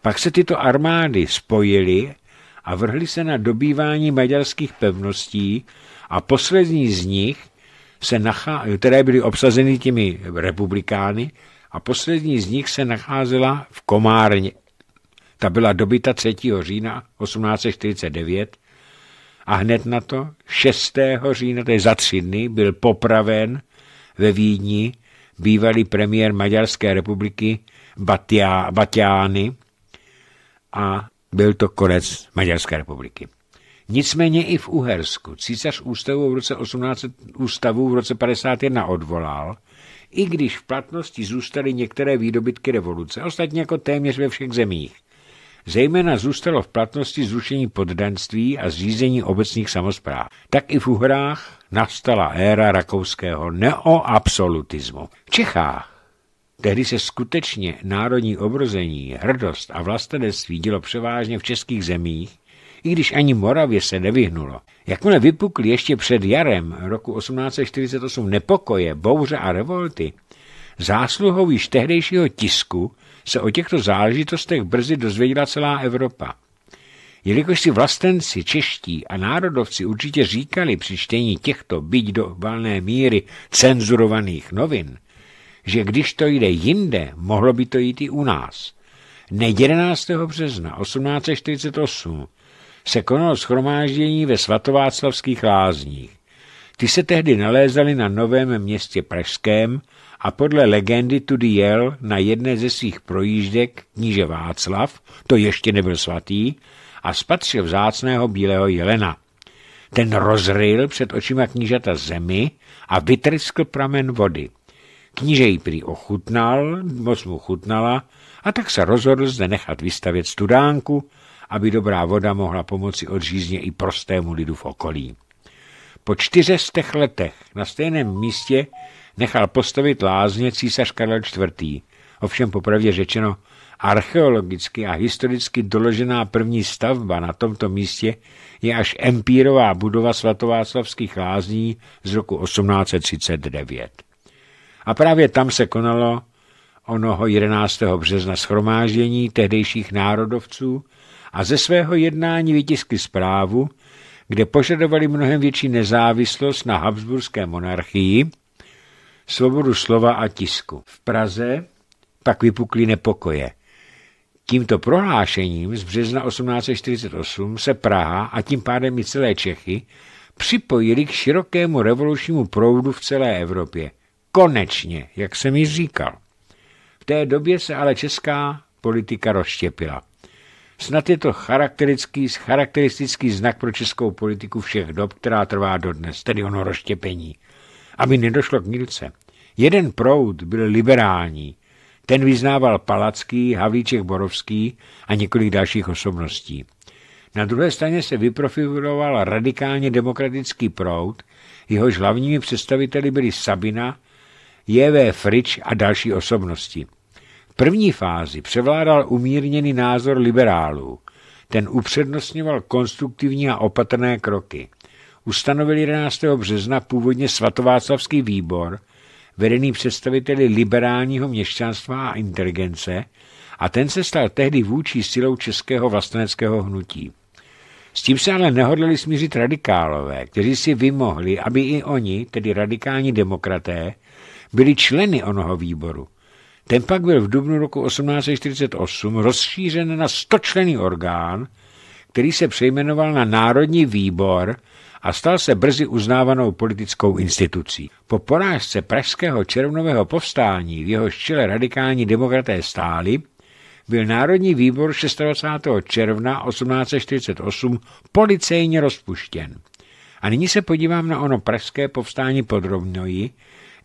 Pak se tyto armády spojily a vrhly se na dobývání maďarských pevností a poslední z nich, se nachá... které byly obsazeny těmi republikány, a poslední z nich se nacházela v Komárně. Ta byla dobyta 3. října 1849 a hned na to 6. října, to je za tři dny, byl popraven ve Vídni bývalý premiér Maďarské republiky Batja, a byl to konec Maďarské republiky. Nicméně i v Uhersku císař ústavu v roce 18, ústavu v roce 51 odvolal, i když v platnosti zůstaly některé výdobytky revoluce, ostatně jako téměř ve všech zemích. Zejména zůstalo v platnosti zrušení poddanství a zřízení obecních samozpráv. Tak i v Uhrách nastala éra rakouského neoabsolutismu. V Čechách Tehdy se skutečně národní obrození, hrdost a vlastenectví dělo převážně v českých zemích, i když ani Moravě se nevyhnulo. Jakmile vypukly ještě před jarem roku 1848 nepokoje, bouře a revolty, Zásluhou již tehdejšího tisku se o těchto záležitostech brzy dozvěděla celá Evropa. Jelikož si vlastenci, čeští a národovci určitě říkali při čtení těchto, byť do valné míry, cenzurovaných novin, že když to jde jinde, mohlo by to jít i u nás. Ne 11. března 1848 se konalo schromáždění ve svatováclavských lázních. Ty se tehdy nalézali na novém městě Pražském a podle legendy tudy jel na jedné ze svých projíždek kníže Václav, to ještě nebyl svatý, a spatřil vzácného bílého jelena. Ten rozryl před očima knížata zemi a vytryskl pramen vody. Kníže ji prý ochutnal, moc mu chutnala, a tak se rozhodl zde nechat vystavět studánku, aby dobrá voda mohla pomoci odřízně i prostému lidu v okolí. Po čtyřestech letech na stejném místě nechal postavit lázně císař Karel IV. Ovšem popravdě řečeno, archeologicky a historicky doložená první stavba na tomto místě je až empírová budova svatováclavských lázní z roku 1839. A právě tam se konalo onoho 11. března schromáždění tehdejších národovců a ze svého jednání vytiskli zprávu, kde požadovali mnohem větší nezávislost na Habsburské monarchii, svobodu slova a tisku. V Praze pak vypukly nepokoje. Tímto prohlášením z března 1848 se Praha a tím pádem i celé Čechy připojili k širokému revolučnímu proudu v celé Evropě. Konečně, jak jsem ji říkal. V té době se ale česká politika rozštěpila. Snad je to charakteristický, charakteristický znak pro českou politiku všech dob, která trvá dodnes, tedy ono roštěpení. Aby nedošlo k milce. Jeden proud byl liberální. Ten vyznával Palacký, Havlíček Borovský a několik dalších osobností. Na druhé straně se vyprofiloval radikálně demokratický proud, jehož hlavními představiteli byli Sabina, J.V. Frič a další osobnosti první fázi převládal umírněný názor liberálů. Ten upřednostňoval konstruktivní a opatrné kroky. Ustanovil 11. března původně svatováclavský výbor, vedený představiteli liberálního měšťanstva a inteligence, a ten se stal tehdy vůči silou českého vlasteneckého hnutí. S tím se ale nehodlili smířit radikálové, kteří si vymohli, aby i oni, tedy radikální demokraté, byli členy onoho výboru. Ten pak byl v dubnu roku 1848 rozšířen na stočlený orgán, který se přejmenoval na Národní výbor a stal se brzy uznávanou politickou institucí. Po porážce pražského červnového povstání, v jeho čele radikální demokraté stáli, byl Národní výbor 26. června 1848 policejně rozpuštěn. A nyní se podívám na ono pražské povstání podrobněji,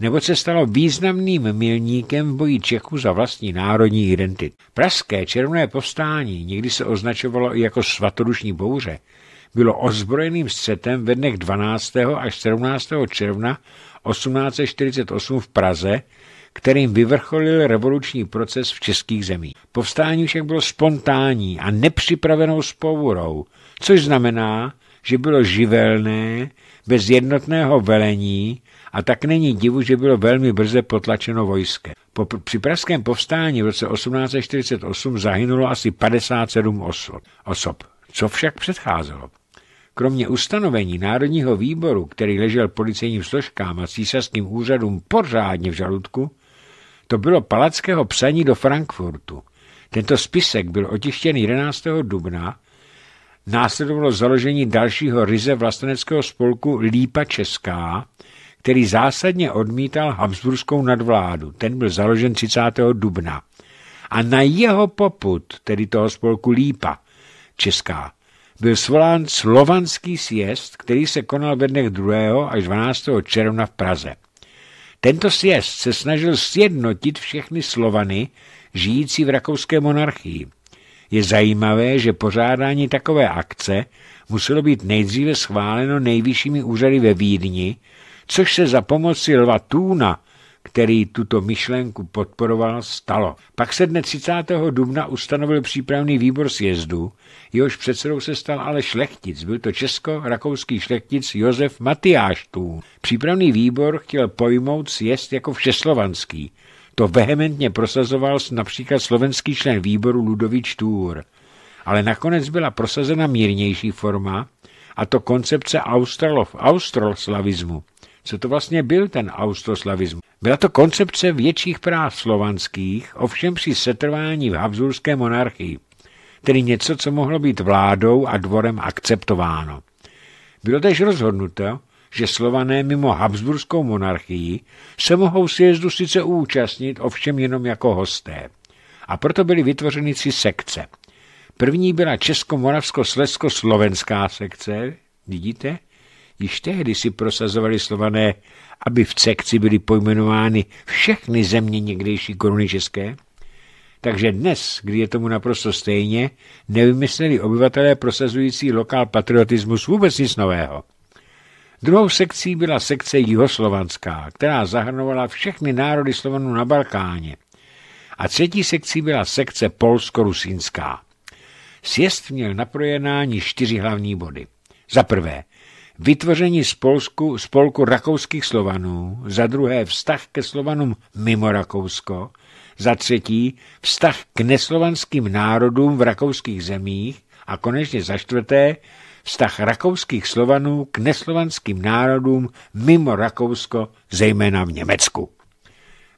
nebo se stalo významným milníkem v boji Čechů za vlastní národní identitu. Pražské červené povstání, někdy se označovalo i jako svatodušní bouře, bylo ozbrojeným střetem ve dnech 12. až 17. června 1848 v Praze, kterým vyvrcholil revoluční proces v českých zemích. Povstání však bylo spontánní a nepřipravenou spourou, což znamená, že bylo živelné, bez jednotného velení a tak není divu, že bylo velmi brze potlačeno vojskem. Po, při pražském povstání v roce 1848 zahynulo asi 57 osob. osob. Co však předcházelo? Kromě ustanovení Národního výboru, který ležel policejním složkám a císařským úřadům pořádně v žaludku, to bylo palackého psaní do Frankfurtu. Tento spisek byl otištěn 11. dubna Následovalo založení dalšího ryze vlasteneckého spolku Lípa Česká, který zásadně odmítal habsburskou nadvládu. Ten byl založen 30. dubna. A na jeho poput, tedy toho spolku Lípa, česká, byl svolán slovanský sjezd, který se konal ve dnech 2. až 12. června v Praze. Tento sjezd se snažil sjednotit všechny Slovany žijící v rakouské monarchii. Je zajímavé, že pořádání takové akce muselo být nejdříve schváleno nejvyššími úřady ve Vídni, což se za pomoci Lva Tůna, který tuto myšlenku podporoval, stalo. Pak se dne 30. dubna ustanovil přípravný výbor sjezdu, jehož předsedou se stal ale šlechtic. Byl to česko-rakouský šlechtic Josef Matyáš Tůn. Přípravný výbor chtěl pojmout sjezd jako všeslovanský. To vehementně prosazoval například slovenský člen výboru Ludovič Túr. Ale nakonec byla prosazena mírnější forma, a to koncepce australov, australslavismu co to vlastně byl ten austroslavismus. Byla to koncepce větších práv slovanských, ovšem při setrvání v Habsburské monarchii, tedy něco, co mohlo být vládou a dvorem akceptováno. Bylo tež rozhodnuto, že slované mimo Habsburskou monarchii se mohou sjezdu sice účastnit, ovšem jenom jako hosté. A proto byly vytvořeny tři sekce. První byla Česko-Moravsko-Slezsko-Slovenská sekce, vidíte, Již tehdy si prosazovali slované, aby v sekci byly pojmenovány všechny země někdejší koruny české, takže dnes, kdy je tomu naprosto stejně, nevymysleli obyvatelé prosazující lokál patriotismus vůbec nic nového. Druhou sekcí byla sekce jihoslovanská, která zahrnovala všechny národy Slovanů na Balkáně. A třetí sekcí byla sekce polsko-rusínská. Sjezd měl na projednání čtyři hlavní body. Za prvé, vytvoření spolku, spolku rakouských Slovanů, za druhé vztah ke Slovanům mimo Rakousko, za třetí vztah k neslovanským národům v rakouských zemích a konečně za čtvrté vztah rakouských Slovanů k neslovanským národům mimo Rakousko, zejména v Německu.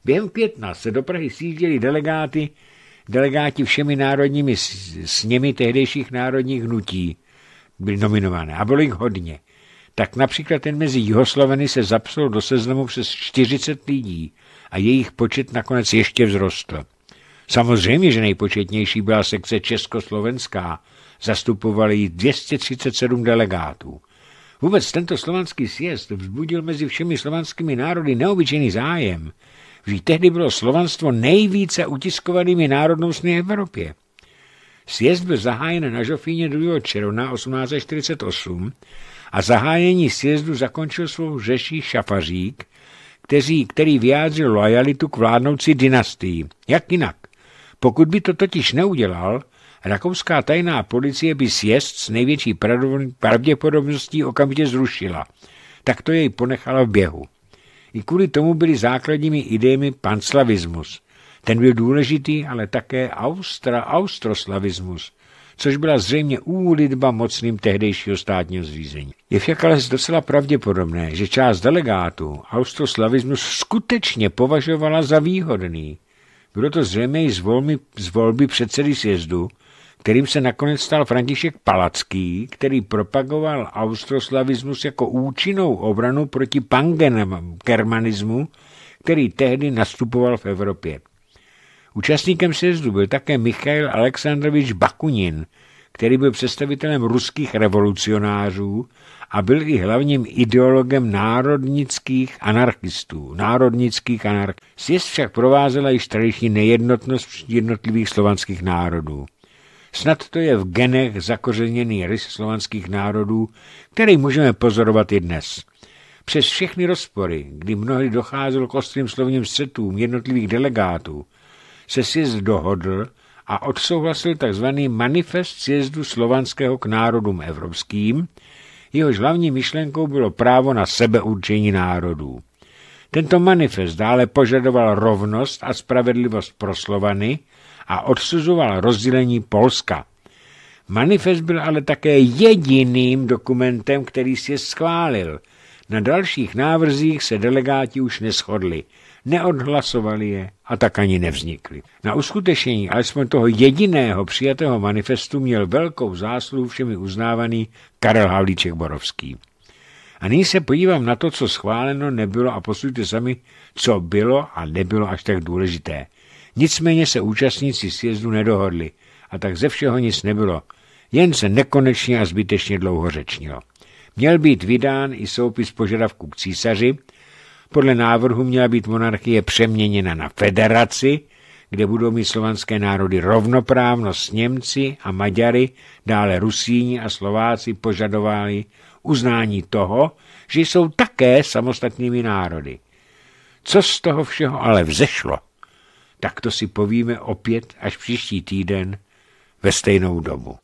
Během května se do Prahy sídili delegáty, delegáti všemi národními sněmi tehdejších národních hnutí, byli nominované a bylo jich hodně – tak například jen mezi Jihosloveny se zapsalo do seznamu přes 40 lidí a jejich počet nakonec ještě vzrostl. Samozřejmě, že nejpočetnější byla sekce československá, zastupovali ji 237 delegátů. Vůbec tento slovanský sjezd vzbudil mezi všemi slovanskými národy neobyčejný zájem. že tehdy bylo slovanstvo nejvíce utiskovanými národnostmi v Evropě. Sjezd byl zahájen na Žofíně 2. června 1848 a zahájení sjezdu zakončil svou řeší šafařík, kteří, který vyjádřil lojalitu k vládnoucí dynastii. Jak jinak? Pokud by to totiž neudělal, rakouská tajná policie by sjezd s největší pravděpodobností okamžitě zrušila. Tak to jej ponechala v běhu. I kvůli tomu byly základními idejemi panslavismus. Ten byl důležitý, ale také austra, austroslavismus – což byla zřejmě úlitba mocným tehdejšího státního zřízení. Je však ale docela pravděpodobné, že část delegátů austroslavismus skutečně považovala za výhodný. Bylo to zřejmě i z volby, z volby předsedy sjezdu, kterým se nakonec stal František Palacký, který propagoval austroslavismus jako účinnou obranu proti germanismu, který tehdy nastupoval v Evropě. Účastníkem sjezdu byl také Michail Alexandrovič Bakunin, který byl představitelem ruských revolucionářů a byl i hlavním ideologem národnických anarchistů. Národnických anarch... Sjezd však provázela již tradiční nejednotnost jednotlivých slovanských národů. Snad to je v genech zakořeněný rys slovanských národů, který můžeme pozorovat i dnes. Přes všechny rozpory, kdy mnohdy docházelo k ostrým slovním střetům jednotlivých delegátů, se sjezd dohodl a odsouhlasil tzv. manifest sjezdu slovanského k národům evropským, jehož hlavní myšlenkou bylo právo na sebeurčení národů. Tento manifest dále požadoval rovnost a spravedlivost pro Slovany a odsuzoval rozdělení Polska. Manifest byl ale také jediným dokumentem, který si je schválil. Na dalších návrzích se delegáti už neschodli – neodhlasovali je a tak ani nevznikly. Na uskutečnění alespoň toho jediného přijatého manifestu měl velkou zásluhu všemi uznávaný Karel Havlíček Borovský. A nyní se podívám na to, co schváleno nebylo a poslujte sami, co bylo a nebylo až tak důležité. Nicméně se účastníci sjezdu nedohodli a tak ze všeho nic nebylo. Jen se nekonečně a zbytečně dlouho řečnilo. Měl být vydán i soupis požadavků k císaři, podle návrhu měla být monarchie přeměněna na federaci, kde budou mít slovanské národy rovnoprávno s Němci a Maďary, dále Rusíni a Slováci požadovali uznání toho, že jsou také samostatnými národy. Co z toho všeho ale vzešlo, tak to si povíme opět až příští týden ve stejnou dobu.